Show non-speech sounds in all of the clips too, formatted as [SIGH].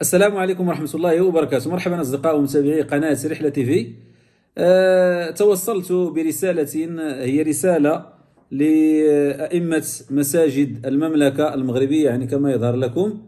السلام عليكم ورحمة الله وبركاته مرحبا أصدقاء ومتابعي قناة رحلة تيفي أه توصلت برسالة هي رسالة لأئمة مساجد المملكة المغربية يعني كما يظهر لكم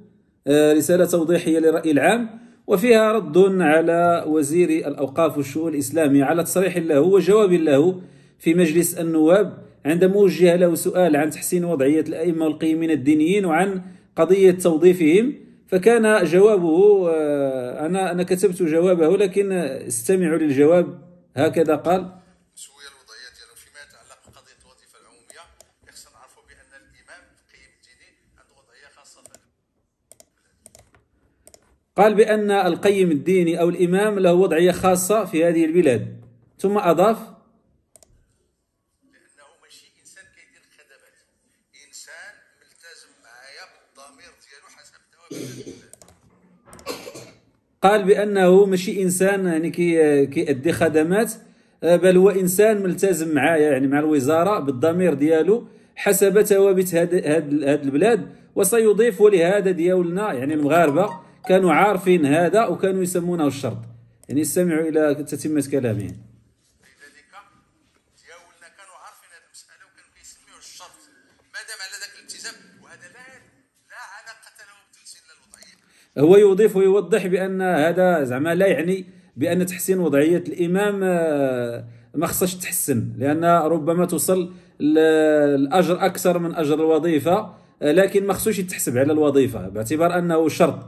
أه رسالة توضيحية للرأي العام وفيها رد على وزير الأوقاف والشؤون الإسلامية على تصريح له وجواب له في مجلس النواب عند موجه له سؤال عن تحسين وضعية الأئمة والقيمين الدينيين وعن قضية توظيفهم فكان جوابه آه، أنا أنا كتبت جوابه لكن استمعوا للجواب هكذا قال قال بأن القيم الديني أو الإمام له وضعية خاصة في هذه البلاد ثم أضاف قال بانه ماشي انسان يعني كي كيأدي خدمات آه، بل هو انسان ملتزم مع يعني مع الوزاره بالضمير ديالو حسب ثوابت هاد هاد, هاد البلاد وسيضيف ولهذا ديالنا يعني المغاربه كانوا عارفين هذا وكانوا يسمونه الشرط يعني استمعوا الى تتمه كلامه هو يضيف ويوضح بان هذا زعما لا يعني بان تحسين وضعيه الامام آه، ما خصهاش تحسن لان ربما توصل الاجر اكثر من اجر الوظيفه آه، لكن ما خصوش يتحسب على الوظيفه باعتبار انه شرط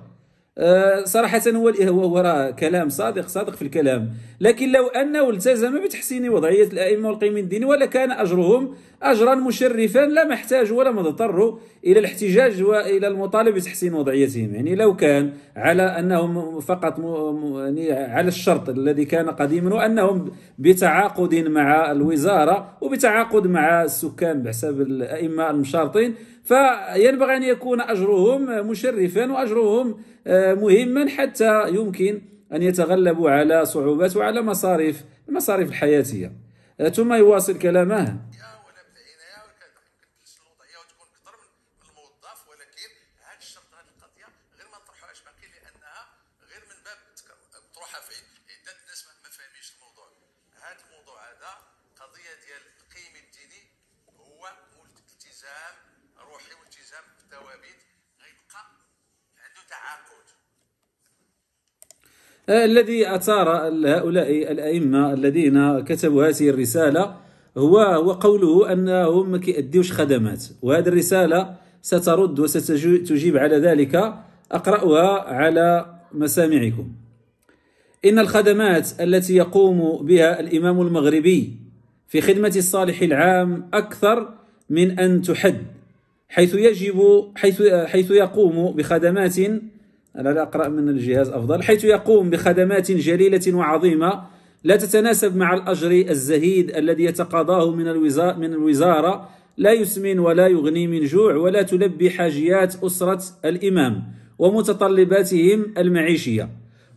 آه، صراحة هو هو وراء كلام صادق صادق في الكلام لكن لو أنه التزم بتحسين وضعية الأئمة والقيمين الديني ولكان أجرهم أجرا مشرفا لا محتاج ولا مضطر إلى الاحتجاج وإلى المطالب بتحسين وضعيتهم يعني لو كان على أنهم فقط م... يعني على الشرط الذي كان قديما وأنهم بتعاقد مع الوزارة وبتعاقد مع السكان بحسب الأئمة المشارطين فينبغي أن يكون أجرهم مشرفا وأجرهم آه، مهما حتى يمكن أن يتغلبوا على صعوبات وعلى مصاريف المصاريف الحياتية آه، ثم يواصل كلامه الذي أثار هؤلاء الأئمة الذين كتبوا هذه الرسالة هو هو قوله أنهم ما كيأديوش خدمات وهذه الرسالة سترد وستجيب على ذلك أقرأها على مسامعكم إن الخدمات التي يقوم بها الإمام المغربي في خدمة الصالح العام أكثر من أن تحد حيث يجب حيث حيث يقوم بخدمات أنا لا أقرأ من الجهاز أفضل حيث يقوم بخدمات جليلة وعظيمة لا تتناسب مع الأجر الزهيد الذي يتقاضاه من الوزارة, من الوزارة لا يسمن ولا يغني من جوع ولا تلبي حاجيات أسرة الإمام ومتطلباتهم المعيشية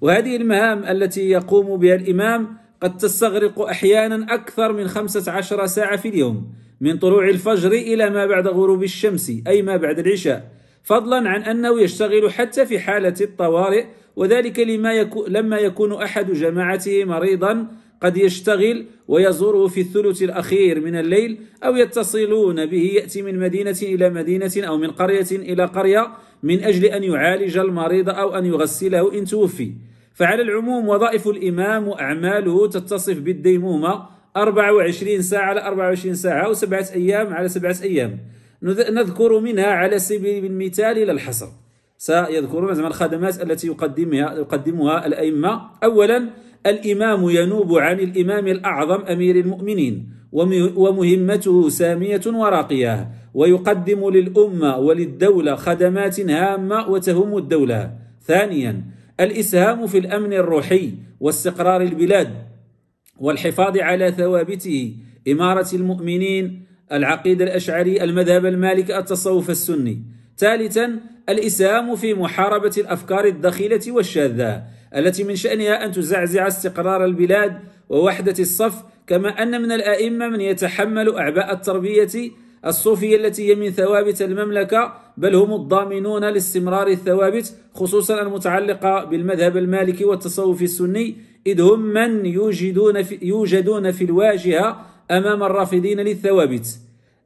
وهذه المهام التي يقوم بها الإمام قد تستغرق أحيانا أكثر من 15 ساعة في اليوم من طلوع الفجر إلى ما بعد غروب الشمس أي ما بعد العشاء فضلا عن أنه يشتغل حتى في حالة الطوارئ وذلك لما يكو لما يكون أحد جماعته مريضا قد يشتغل ويزوره في الثلث الأخير من الليل أو يتصلون به يأتي من مدينة إلى مدينة أو من قرية إلى قرية من أجل أن يعالج المريض أو أن يغسله إن توفي فعلى العموم وظائف الإمام وأعماله تتصف بالديمومة 24 ساعة على 24 ساعة وسبعة أيام على سبعة أيام نذكر منها على سبيل المثال إلى الحصر سيذكرون زعما الخدمات التي يقدمها يقدمها الأئمة أولا الإمام ينوب عن الإمام الأعظم أمير المؤمنين ومهمته سامية وراقية ويقدم للأمة وللدولة خدمات هامة وتهم الدولة ثانيا الإسهام في الأمن الروحي واستقرار البلاد والحفاظ على ثوابته إمارة المؤمنين العقيدة الأشعري المذهب المالكي التصوف السني ثالثا الإسهام في محاربة الأفكار الدخيلة والشاذة التي من شأنها أن تزعزع استقرار البلاد ووحدة الصف كما أن من الأئمة من يتحمل أعباء التربية الصوفية التي هي من ثوابت المملكة بل هم الضامنون لاستمرار الثوابت خصوصا المتعلقة بالمذهب المالكي والتصوف السني إذ هم من يوجدون في, يوجدون في الواجهة أمام الرافضين للثوابت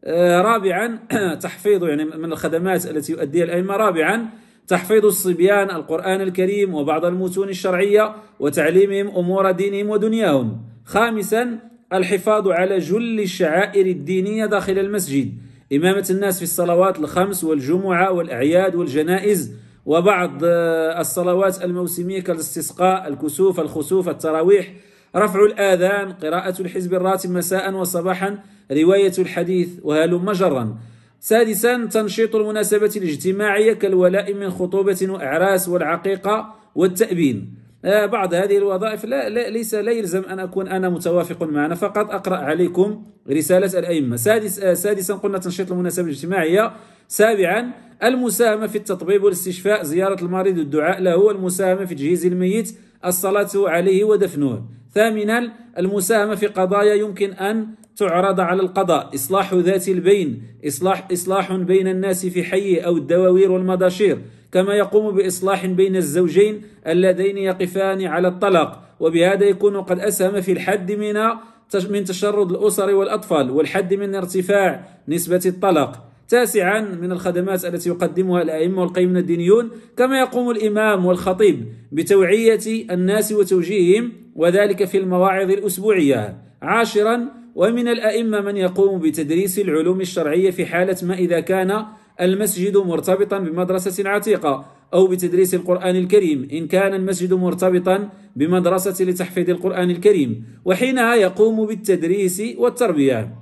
آه، رابعا [CLEARS THROAT] تحفيظ يعني من الخدمات التي يؤديها الأئمة رابعا تحفيظ الصبيان القرآن الكريم وبعض المتون الشرعية وتعليمهم أمور دينهم ودنياهم خامسا الحفاظ على جل الشعائر الدينية داخل المسجد إمامة الناس في الصلوات الخمس والجمعة والأعياد والجنائز وبعض آه، الصلوات الموسمية كالاستسقاء الكسوف الخسوف التراويح رفع الآذان قراءة الحزب الراتب مساء وصباحا رواية الحديث وهلم جرا سادسا تنشيط المناسبة الاجتماعية كالولاء من خطوبة وأعراس والعقيقة والتأبين آه، بعض هذه الوظائف لا, لا ليس لا يلزم أن أكون أنا متوافق معنا فقط أقرأ عليكم رسالة الأئمة سادس آه، سادسا قلنا تنشيط المناسبة الاجتماعية سابعا المساهمة في التطبيب والاستشفاء زيارة المريض والدعاء له والمساهمه في تجهيز الميت الصلاة عليه ودفنه ثامنا المساهمة في قضايا يمكن أن تعرض على القضاء إصلاح ذات البين إصلاح, إصلاح بين الناس في حيه أو الدواوير والمداشير كما يقوم باصلاح بين الزوجين اللذين يقفان على الطلاق وبهذا يكون قد اسهم في الحد من من تشرد الاسر والاطفال والحد من ارتفاع نسبه الطلاق تاسعا من الخدمات التي يقدمها الائمه والقيمون الدينيون كما يقوم الامام والخطيب بتوعيه الناس وتوجيههم وذلك في المواعظ الاسبوعيه عاشرا ومن الائمه من يقوم بتدريس العلوم الشرعيه في حاله ما اذا كان المسجد مرتبطا بمدرسة عتيقة أو بتدريس القرآن الكريم إن كان المسجد مرتبطا بمدرسة لتحفيظ القرآن الكريم وحينها يقوم بالتدريس والتربية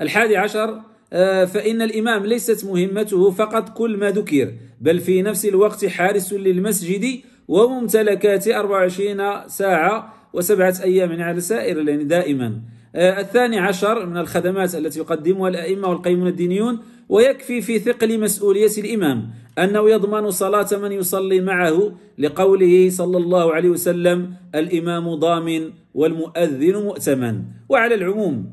الحادي عشر آه، فإن الإمام ليست مهمته فقط كل ما ذكر بل في نفس الوقت حارس للمسجد وممتلكات 24 ساعة وسبعة أيام على سائر يعني دائما آه، الثاني عشر من الخدمات التي يقدمها الأئمة والقيمون الدينيون ويكفي في ثقل مسؤولية الإمام أنه يضمن صلاة من يصلي معه لقوله صلى الله عليه وسلم الإمام ضامن والمؤذن مؤتمن وعلى العموم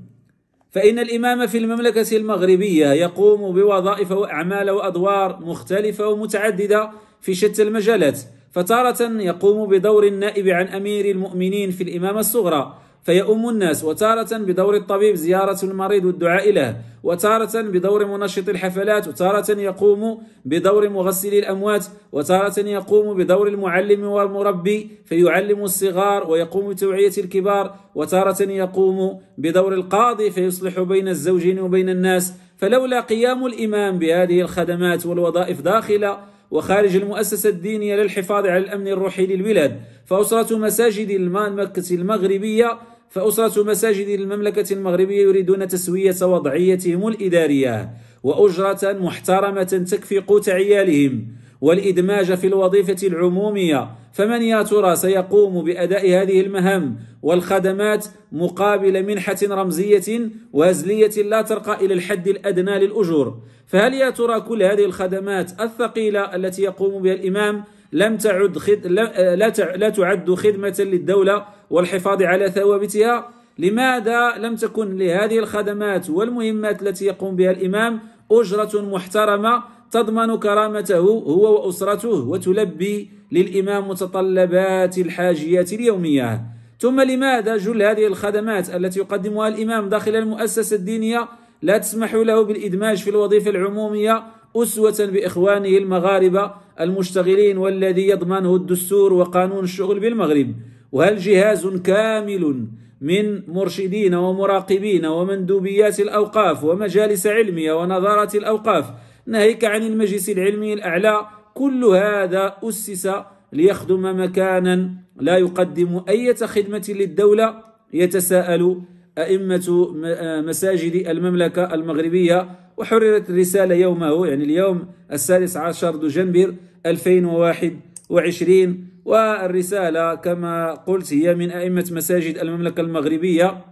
فإن الإمام في المملكة المغربية يقوم بوظائف وأعمال وأدوار مختلفة ومتعددة في شتى المجالات فتارة يقوم بدور النائب عن أمير المؤمنين في الإمامة الصغرى فيؤم الناس وتارة بدور الطبيب زيارة المريض والدعاء له وتارة بدور منشط الحفلات وتارة يقوم بدور مغسل الأموات وتارة يقوم بدور المعلم والمربي فيعلم الصغار ويقوم بتوعية الكبار وتارة يقوم بدور القاضي فيصلح بين الزوجين وبين الناس فلولا قيام الإمام بهذه الخدمات والوظائف داخل وخارج المؤسسة الدينية للحفاظ على الأمن الروحي للبلاد فأسرة مساجد مكة المغربية فأسرة مساجد المملكة المغربية يريدون تسوية وضعيتهم الإدارية وأجرة محترمة تكفي قوت عيالهم والإدماج في الوظيفة العمومية فمن يا ترى سيقوم بأداء هذه المهام والخدمات مقابل منحة رمزية وهزلية لا ترقى إلى الحد الأدنى للأجور فهل يا ترى كل هذه الخدمات الثقيلة التي يقوم بها الإمام لم تعد خد... لا... آه، لا تعد خدمة للدولة والحفاظ على ثوابتها لماذا لم تكن لهذه الخدمات والمهمات التي يقوم بها الإمام أجرة محترمة تضمن كرامته هو وأسرته وتلبي للإمام متطلبات الحاجيات اليومية ثم لماذا جل هذه الخدمات التي يقدمها الإمام داخل المؤسسة الدينية لا تسمح له بالإدماج في الوظيفة العمومية أسوة بإخوانه المغاربة المشتغلين والذي يضمنه الدستور وقانون الشغل بالمغرب وهل جهاز كامل من مرشدين ومراقبين ومندوبيات الأوقاف ومجالس علمية ونظارات الأوقاف ناهيك عن المجلس العلمي الأعلى كل هذا أسس ليخدم مكانا لا يقدم أي خدمة للدولة يتساءل أئمة آه، مساجد المملكة المغربية وحررت الرسالة يومه يعني اليوم السادس عشر دجنبر 2021 والرسالة كما قلت هي من أئمة مساجد المملكة المغربية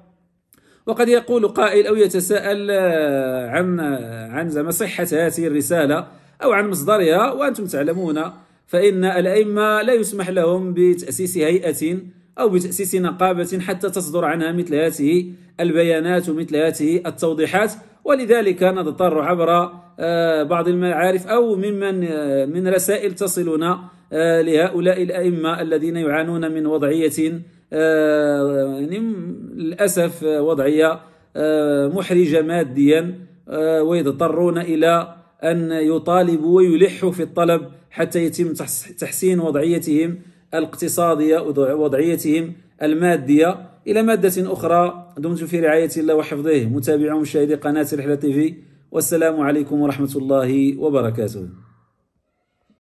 وقد يقول قائل أو يتساءل آه، عن آه، عن زعما صحة هذه الرسالة أو عن مصدرها وأنتم تعلمون فإن الأئمة لا يسمح لهم بتأسيس هيئة أو بتأسيس نقابة حتى تصدر عنها مثل هذه البيانات ومثل هذه التوضيحات ولذلك نضطر عبر آه، بعض المعارف أو ممن آه، من رسائل تصلنا آه، لهؤلاء الأئمة الذين يعانون من وضعية يعني للأسف وضعية محرجة ماديا ويضطرون إلى أن يطالبوا ويلحوا في الطلب حتى يتم تحسين وضعيتهم الاقتصادية وضعيتهم المادية إلى مادة أخرى دمتم في رعاية الله وحفظه متابعي مشاهدي قناة رحلة تيفي والسلام عليكم ورحمة الله وبركاته